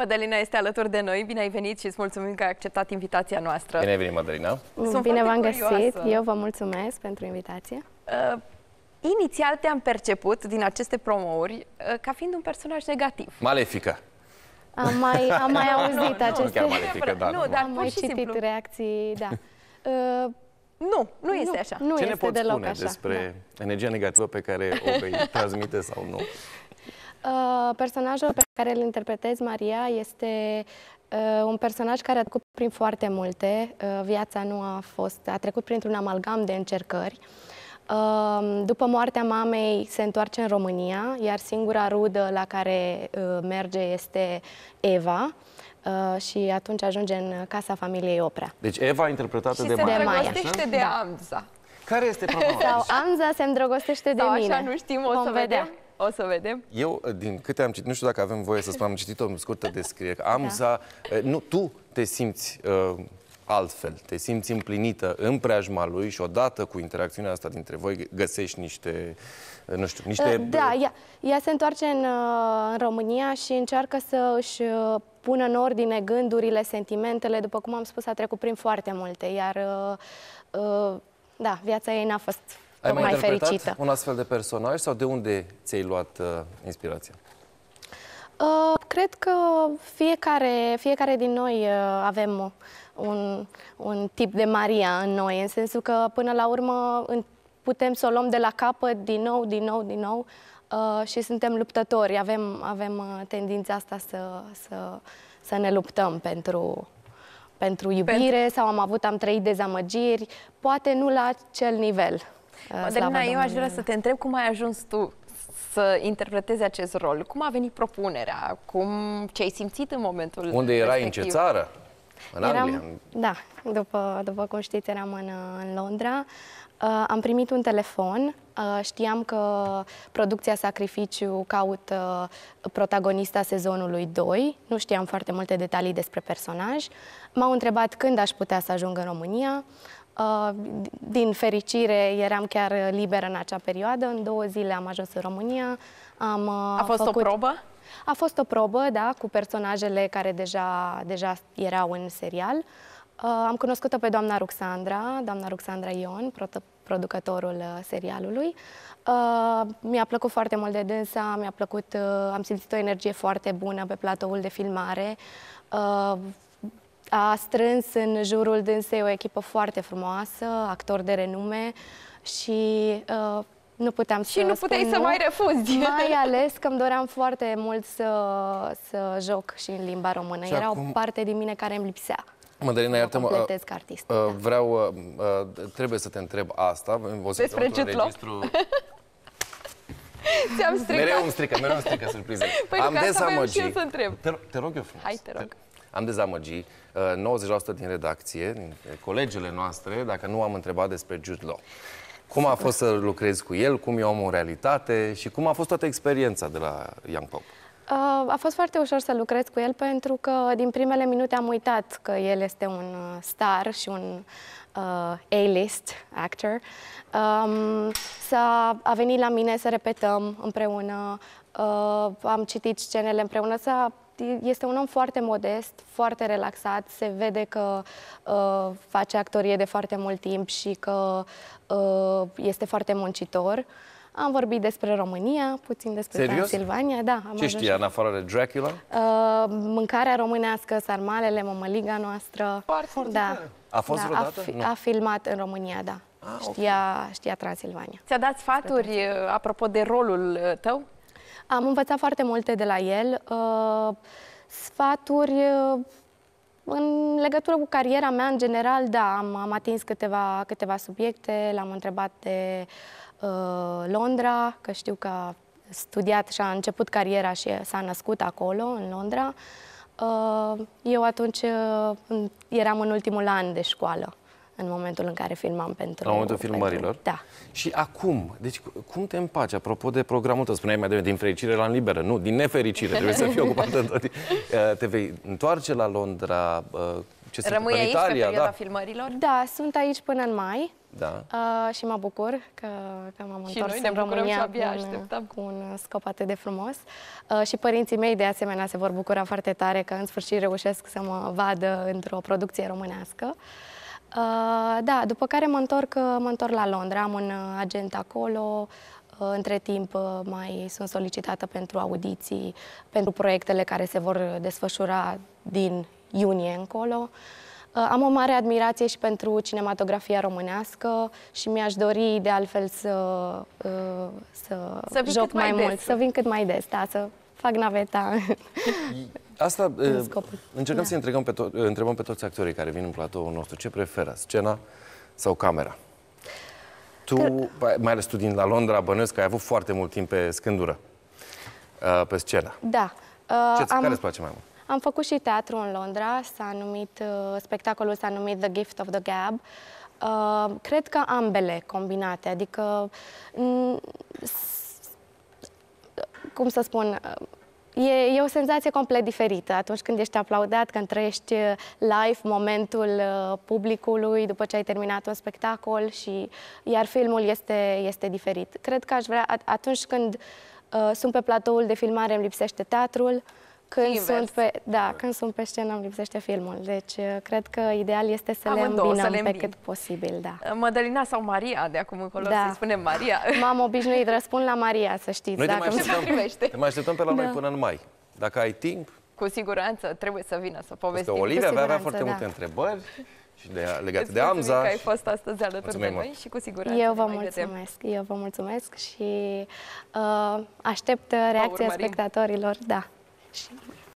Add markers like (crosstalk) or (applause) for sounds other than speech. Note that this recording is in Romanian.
Madalina este alături de noi. Bine ai venit și îți mulțumim că ai acceptat invitația noastră. Bine ai venit, Madalina. Mm, Sunt Bine v-am găsit. Eu vă mulțumesc pentru invitație. Uh, inițial te-am perceput din aceste promouri uh, ca fiind un personaj negativ. Malefică. Am mai, am mai (laughs) auzit aceste... Da, nu, malefică, dar, nu, nu, dar am mai citit simplu. reacții, da. (laughs) Uh, nu, nu este nu, așa. Nu Ce este ne poți deloc spune așa, despre da. energia negativă pe care o vei transmite sau nu? (laughs) Uh, personajul pe care îl interpretez, Maria, este uh, un personaj care a trecut prin foarte multe. Uh, viața nu a fost, a trecut printr-un amalgam de încercări. Uh, după moartea mamei se întoarce în România, iar singura rudă la care uh, merge este Eva uh, și atunci ajunge în casa familiei Oprea. Deci Eva interpretată și de Maia. Și se îndrăgostește de Amza. Da. Care este (laughs) problema? Sau Amza se îndrăgostește de Sau mine. așa nu știm, o Vom să vedem. vedem. O să vedem. Eu, eh, din câte am citit, nu știu dacă avem voie să spun, am citit o scurtă descriere. Da. Am da. nu, tu te simți uh, altfel, te simți împlinită în preajma lui și odată cu interacțiunea asta dintre voi găsești niște, nu știu, niște... Da, ea, ea se întoarce în, în România și încearcă să își pună în ordine gândurile, sentimentele, după cum am spus, a trecut prin foarte multe, iar, da, viața ei n-a fost ai mai, mai fericită. un astfel de personaj sau de unde ți-ai luat uh, inspirația? Uh, cred că fiecare, fiecare din noi uh, avem un, un tip de Maria în noi, în sensul că până la urmă în, putem să o luăm de la capăt din nou, din nou, din nou uh, și suntem luptători. Avem, avem uh, tendința asta să, să, să ne luptăm pentru, pentru iubire pentru... sau am avut, am trăit dezamăgiri, poate nu la acel nivel. Madalina, uh, eu aș vrea să te întreb cum ai ajuns tu să interpretezi acest rol. Cum a venit propunerea? Cum, ce ai simțit în momentul Unde erai? Respectiv? În ce țară? În eram, Anglia? Da, după, după cum știți, eram în, în Londra. Uh, am primit un telefon, uh, știam că producția Sacrificiu caută uh, protagonista sezonului 2, nu știam foarte multe detalii despre personaj. M-au întrebat când aș putea să ajung în România, Uh, din fericire, eram chiar liberă în acea perioadă. În două zile am ajuns în România. Am uh, A fost făcut... o probă? A fost o probă, da, cu personajele care deja, deja erau în serial. Uh, am cunoscut-o pe doamna Ruxandra, doamna Ruxandra Ion, producătorul serialului. Uh, mi-a plăcut foarte mult de dânsa, mi-a plăcut, uh, am simțit o energie foarte bună pe platoul de filmare. Uh, a strâns în jurul dânsei o echipă foarte frumoasă, actori de renume și uh, nu puteam și să nu puteai să nu, mai refuzi. Mai (laughs) ales că îmi doream foarte mult să, să joc și în limba română. Și Era acum... o parte din mine care îmi lipsea. Mădălina, iartă-mă, artist, uh, uh vreau, uh, uh, trebuie să te întreb asta. O să Despre ce Registru... (laughs) Ți-am stricat. Mereu îmi strică, mereu îmi strică surprize. Păi Am desamăgit. întreb. Te, te rog eu frumos. Hai, te rog. Te am dezamăgit 90% uh, din redacție, din colegele noastre, dacă nu am întrebat despre Jude Law. Cum a fost să lucrezi cu el, cum e omul în realitate și cum a fost toată experiența de la Young Pop? Uh, a fost foarte ușor să lucrez cu el pentru că din primele minute am uitat că el este un uh, star și un uh, A-list actor. Um, s-a, a venit la mine să repetăm împreună, uh, am citit scenele împreună, s-a este un om foarte modest, foarte relaxat, se vede că uh, face actorie de foarte mult timp și că uh, este foarte muncitor. Am vorbit despre România, puțin despre Serios? Transilvania. Da, am Ce știa în afară de Dracula? Uh, mâncarea românească, sarmalele, mămăliga noastră. Foarte, da. A fost da, vreodată? A, fi, a filmat în România, da. Ah, știa, okay. știa Transilvania. Ți-a dat sfaturi uh, apropo de rolul uh, tău? Am învățat foarte multe de la el, uh, sfaturi uh, în legătură cu cariera mea, în general, da, am, am atins câteva, câteva subiecte, l-am întrebat de uh, Londra, că știu că a studiat și a început cariera și s-a născut acolo, în Londra. Uh, eu atunci uh, eram în ultimul an de școală în momentul în care filmam pentru... La momentul filmărilor? Pentru, da. Și acum, deci cum te împaci? Apropo de programul tău, spuneai mai devreme, din fericire la în liberă. Nu, din nefericire, trebuie să fii ocupată tot. (laughs) Eh, te vei întoarce la Londra, eh, ce Rămâi aici Italia, pe perioada da. filmărilor? Da, sunt aici până în mai. Da. Uh, și mă bucur că, că m-am întors noi ne în România și abia un, cu un scop atât de frumos. Uh, și părinții mei, de asemenea, se vor bucura foarte tare că în sfârșit reușesc să mă vadă într-o producție românească. Uh, Uh, da, după care mă întorc, uh, mă întorc la Londra, am un uh, agent acolo, uh, între timp mai sunt solicitată pentru audiții, pentru proiectele care se vor desfășura din iunie încolo. Am o mare admirație și pentru cinematografia românească și mi-aș dori de altfel să, să, să joc mai, mai des. mult, să vin cât mai des, da, să fac naveta. (laughs) (laughs) Asta în încercăm da. să întrebăm pe, to- întrebăm pe toți actorii care vin în platoul nostru. Ce preferă, scena sau camera? Tu, Că... mai ales tu din la Londra, bănuiesc că ai avut foarte mult timp pe scândură, uh, pe scenă. Da. Uh, Ce, am... Care îți place mai mult? Am făcut și teatru în Londra, s-a numit, uh, spectacolul s-a numit The Gift of the Gab. Uh, cred că ambele combinate, adică, mm, cum să spun, e, e o senzație complet diferită atunci când ești aplaudat, când trăiești uh, live momentul uh, publicului după ce ai terminat un spectacol și iar filmul este, este diferit. Cred că aș vrea atunci când uh, sunt pe platoul de filmare îmi lipsește teatrul, uh, când Invers. sunt pe, da, când sunt pe scenă îmi lipsește filmul, deci uh, cred că ideal este să Amândouă, le îmbinăm să le pe cât posibil, da. Uh, Mădălina sau Maria, de acum încolo da. să spunem Maria. (laughs) M-am obișnuit, răspund la Maria, să știți. Noi dacă te, mai așteptăm, te mai așteptăm pe la da. până în mai. Dacă ai timp... Cu siguranță trebuie să vină să povestim. Olivia avea foarte da. multe întrebări și de, legate de Amza. că ai fost astăzi alături mulțumim, de noi și cu siguranță Eu vă mulțumesc, vedem. eu vă mulțumesc și uh, aștept reacția spectatorilor, da. 行里。